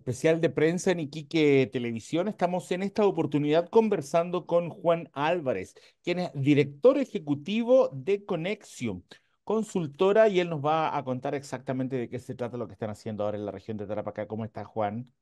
Especial de prensa en Iquique Televisión. Estamos en esta oportunidad conversando con Juan Álvarez, quien es director ejecutivo de Conexión, consultora, y él nos va a contar exactamente de qué se trata lo que están haciendo ahora en la región de Tarapacá. ¿Cómo está, Juan?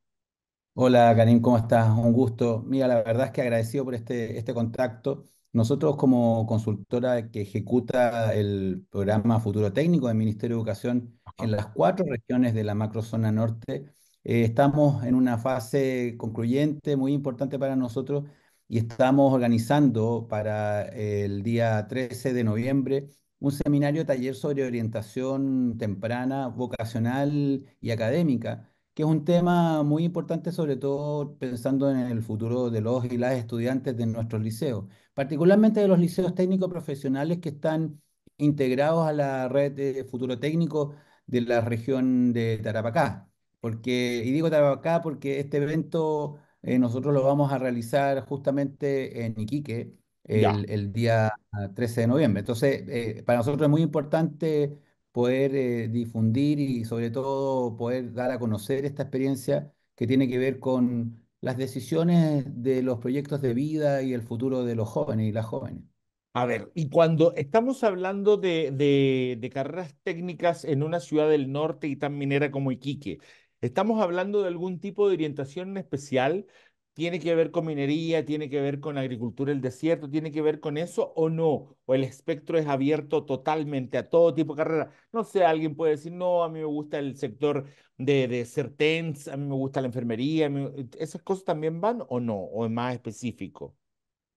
Hola, Karim, ¿cómo estás? Un gusto. Mira, la verdad es que agradecido por este, este contacto. Nosotros como consultora que ejecuta el programa Futuro Técnico del Ministerio de Educación en las cuatro regiones de la macrozona norte, eh, estamos en una fase concluyente muy importante para nosotros y estamos organizando para eh, el día 13 de noviembre un seminario taller sobre orientación temprana, vocacional y académica, que es un tema muy importante, sobre todo pensando en el futuro de los y las estudiantes de nuestros liceos, particularmente de los liceos técnicos profesionales que están integrados a la red de futuro técnico de la región de Tarapacá. Porque, y digo acá porque este evento eh, nosotros lo vamos a realizar justamente en Iquique el, día 13 de noviembre. Entonces, eh, para nosotros es muy importante poder eh, difundir y sobre todo poder dar a conocer esta experiencia que tiene que ver con las decisiones de los proyectos de vida y el futuro de los jóvenes y las jóvenes. A ver, y cuando estamos hablando de, carreras técnicas en una ciudad del norte y tan minera como Iquique, ¿Estamos hablando de algún tipo de orientación en especial? ¿Tiene que ver con minería? ¿Tiene que ver con agricultura del desierto? ¿Tiene que ver con eso o no? ¿O el espectro es abierto totalmente a todo tipo de carrera? No sé, alguien puede decir, no, a mí me gusta el sector de, de a mí me gusta la enfermería. ¿Esas cosas también van o no? ¿O es más específico?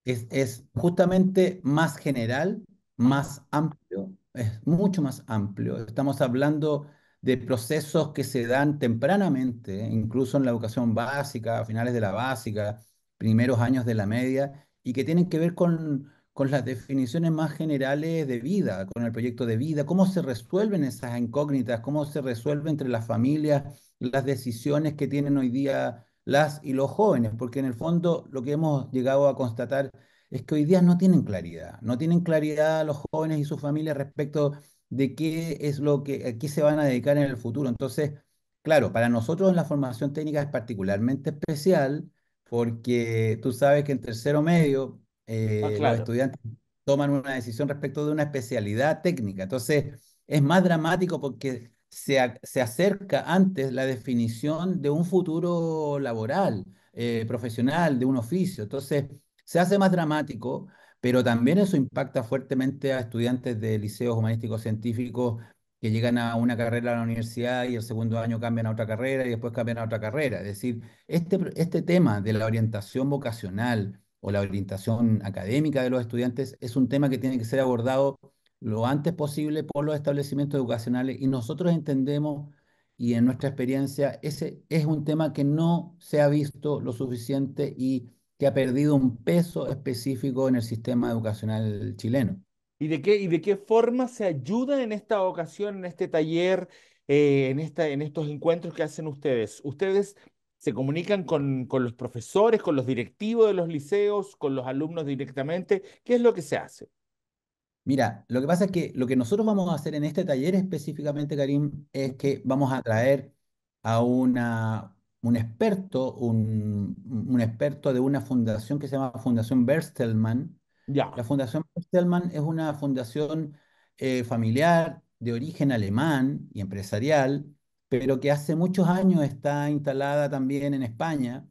Es, es justamente más general, más amplio, es mucho más amplio. Estamos hablando de procesos que se dan tempranamente, incluso en la educación básica, a finales de la básica, primeros años de la media, y que tienen que ver con, con las definiciones más generales de vida, con el proyecto de vida, cómo se resuelven esas incógnitas, cómo se resuelven entre las familias las decisiones que tienen hoy día las y los jóvenes, porque en el fondo lo que hemos llegado a constatar es que hoy día no tienen claridad, no tienen claridad los jóvenes y sus familias respecto de qué es lo que, aquí se van a dedicar en el futuro. Entonces, claro, para nosotros la formación técnica es particularmente especial porque tú sabes que en tercero medio ah, eh, los estudiantes toman una decisión respecto de una especialidad técnica. Entonces, es más dramático porque se, acerca antes la definición de un futuro laboral, eh, profesional, de un oficio. Entonces, se hace más dramático pero también eso impacta fuertemente a estudiantes de liceos humanísticos científicos que llegan a una carrera a la universidad y el segundo año cambian a otra carrera y después cambian a otra carrera. Es decir, este, este tema de la orientación vocacional o la orientación académica de los estudiantes es un tema que tiene que ser abordado lo antes posible por los establecimientos educacionales y nosotros entendemos y en nuestra experiencia ese es un tema que no se ha visto lo suficiente y que ha perdido un peso específico en el sistema educacional chileno. ¿Y de qué, y de qué forma se ayuda en esta ocasión, en este taller, eh, en, esta, en estos encuentros que hacen ustedes? ¿Ustedes se comunican con, con los profesores, con los directivos de los liceos, con los alumnos directamente? ¿Qué es lo que se hace? Mira, lo que pasa es que lo que nosotros vamos a hacer en este taller específicamente, Karim, es que vamos a traer a una un experto, un, experto de una fundación que se llama Fundación Berstelman. La Fundación Berstelman es una fundación eh, familiar de origen alemán y empresarial, pero que hace muchos años está instalada también en España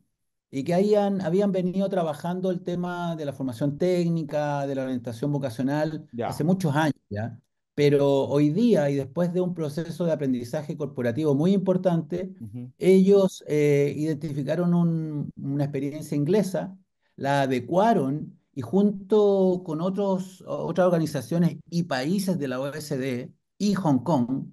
y que habían, habían venido trabajando el tema de la formación técnica, de la orientación vocacional, hace muchos años ya. Pero hoy día, y después de un proceso de aprendizaje corporativo muy importante, ellos eh, identificaron una experiencia inglesa, la adecuaron y junto con otros, otras organizaciones y países de la OSD y Hong Kong,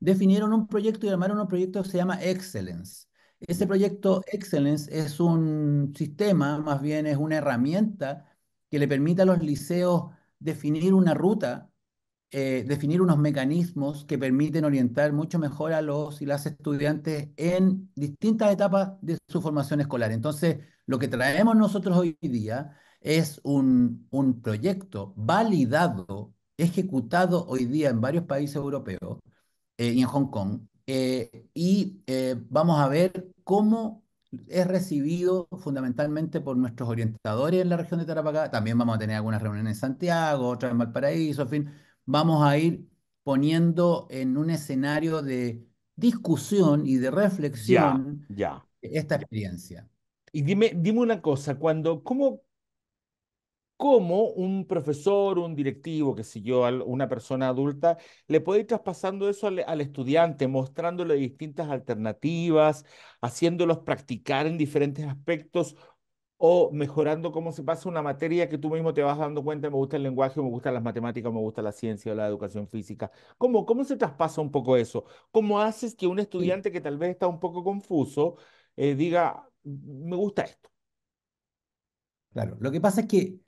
definieron un proyecto y llamaron un proyecto que se llama Excellence. Ese proyecto Excellence es un sistema, más bien es una herramienta que le permite a los liceos definir una ruta eh, definir unos mecanismos que permiten orientar mucho mejor a los y las estudiantes en distintas etapas de su formación escolar. Entonces, lo que traemos nosotros hoy día es un, proyecto validado, ejecutado hoy día en varios países europeos eh, y en Hong Kong. Eh, y vamos a ver cómo es recibido fundamentalmente por nuestros orientadores en la región de Tarapacá. También vamos a tener algunas reuniones en Santiago, otra en Valparaíso, en fin, vamos a ir poniendo en un escenario de discusión y de reflexión esta experiencia. Y dime, una cosa, cuando, ¿cómo, cómo un profesor, un directivo, que sé yo, una persona adulta, le puede ir traspasando eso al, estudiante, mostrándole distintas alternativas, haciéndolos practicar en diferentes aspectos, o mejorando cómo se pasa una materia que tú mismo te vas dando cuenta, me gusta el lenguaje, me gustan las matemáticas, me gusta la ciencia o la educación física. ¿Cómo, cómo se traspasa un poco eso? ¿Cómo haces que un estudiante que tal vez está un poco confuso eh, diga, me gusta esto? Claro, lo que pasa es que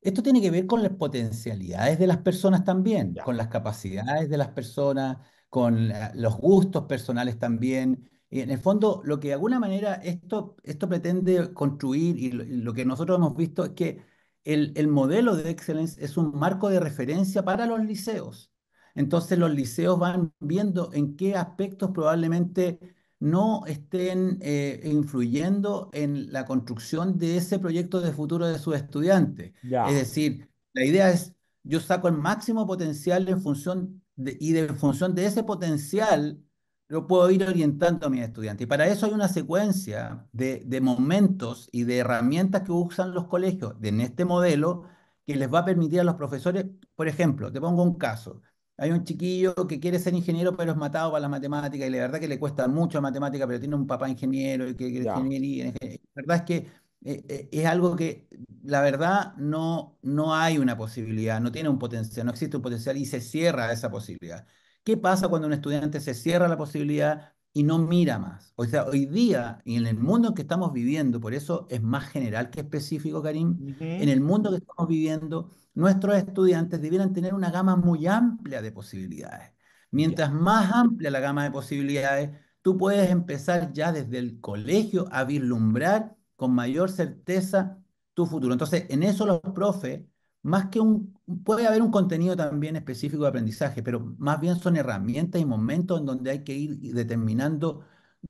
esto tiene que ver con las potencialidades de las personas también, con las capacidades de las personas, con eh, los gustos personales también, y en el fondo, lo que de alguna manera esto, esto pretende construir y lo, que nosotros hemos visto es que el, modelo de excelencia es un marco de referencia para los liceos. Entonces los liceos van viendo en qué aspectos probablemente no estén eh, influyendo en la construcción de ese proyecto de futuro de sus estudiantes. Es decir, la idea es, yo saco el máximo potencial en función y de, función de ese potencial lo puedo ir orientando a mis estudiantes. Y para eso hay una secuencia de, de momentos y de herramientas que usan los colegios en este modelo que les va a permitir a los profesores, por ejemplo, te pongo un caso. Hay un chiquillo que quiere ser ingeniero, pero es matado para las matemáticas, y la verdad que le cuesta mucho la matemática, pero tiene un papá ingeniero y que quiere ingeniería. La verdad es que eh, eh, es algo que, la verdad, no, no hay una posibilidad, no tiene un potencial, no existe un potencial y se cierra esa posibilidad. ¿Qué pasa cuando un estudiante se cierra la posibilidad y no mira más? O sea, hoy día, y en el mundo que estamos viviendo, por eso es más general que específico, Karim, en el mundo que estamos viviendo, nuestros estudiantes debieran tener una gama muy amplia de posibilidades. Mientras más amplia la gama de posibilidades, tú puedes empezar ya desde el colegio a vislumbrar con mayor certeza tu futuro. Entonces, en eso los profes más que un, puede haber un contenido también específico de aprendizaje, pero más bien son herramientas y momentos en donde hay que ir determinando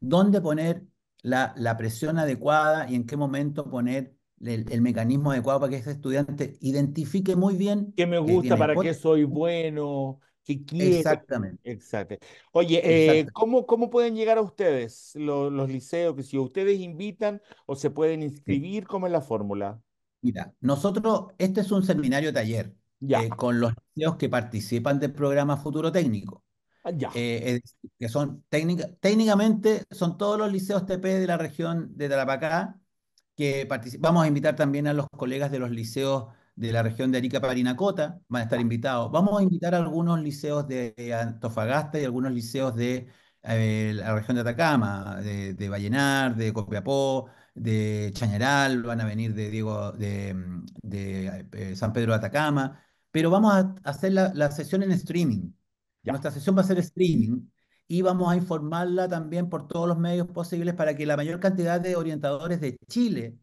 dónde poner la, presión adecuada y en qué momento poner el, mecanismo adecuado para que ese estudiante identifique muy bien. ¿Qué me gusta? ¿Para qué soy bueno? ¿Qué quiero? Exactamente. Exacto. Oye, eh, ¿cómo, ¿cómo pueden llegar a ustedes los, liceos? Que si ustedes invitan o se pueden inscribir, ¿cómo es la fórmula? Mira, nosotros, este es un seminario taller eh, con los liceos que participan del programa Futuro Técnico. Ah, eh, que son técnicamente son todos los liceos TP de la región de Tarapacá que Vamos a invitar también a los colegas de los liceos de la región de Arica Parinacota, van a estar invitados. Vamos a invitar a algunos liceos de Antofagasta y algunos liceos de eh, la región de Atacama, de, de Vallenar, de Copiapó, de Chañaral, van a venir de Diego de, eh, San Pedro de Atacama, pero vamos a hacer la, sesión en streaming. Nuestra sesión va a ser streaming y vamos a informarla también por todos los medios posibles para que la mayor cantidad de orientadores de Chile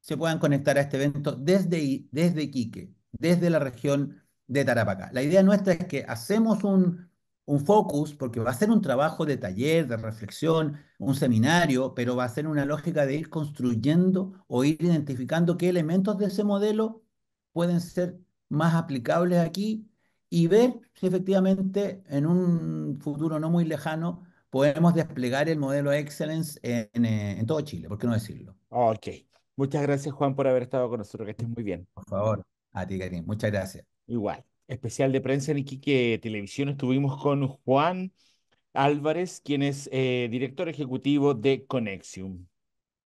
se puedan conectar a este evento desde, desde Quique, desde la región de Tarapacá. La idea nuestra es que hacemos un, un focus, porque va a ser un trabajo de taller, de reflexión, un seminario, pero va a ser una lógica de ir construyendo o ir identificando qué elementos de ese modelo pueden ser más aplicables aquí y ver si efectivamente en un futuro no muy lejano podemos desplegar el modelo Excellence en, eh, todo Chile, ¿por qué no decirlo? Ok. Muchas gracias, Juan, por haber estado con nosotros. Que estés muy bien. Por favor, a ti, Karim. Muchas gracias. Igual especial de prensa en Iquique Televisión estuvimos con Juan Álvarez, quien es eh, director ejecutivo de Conexium.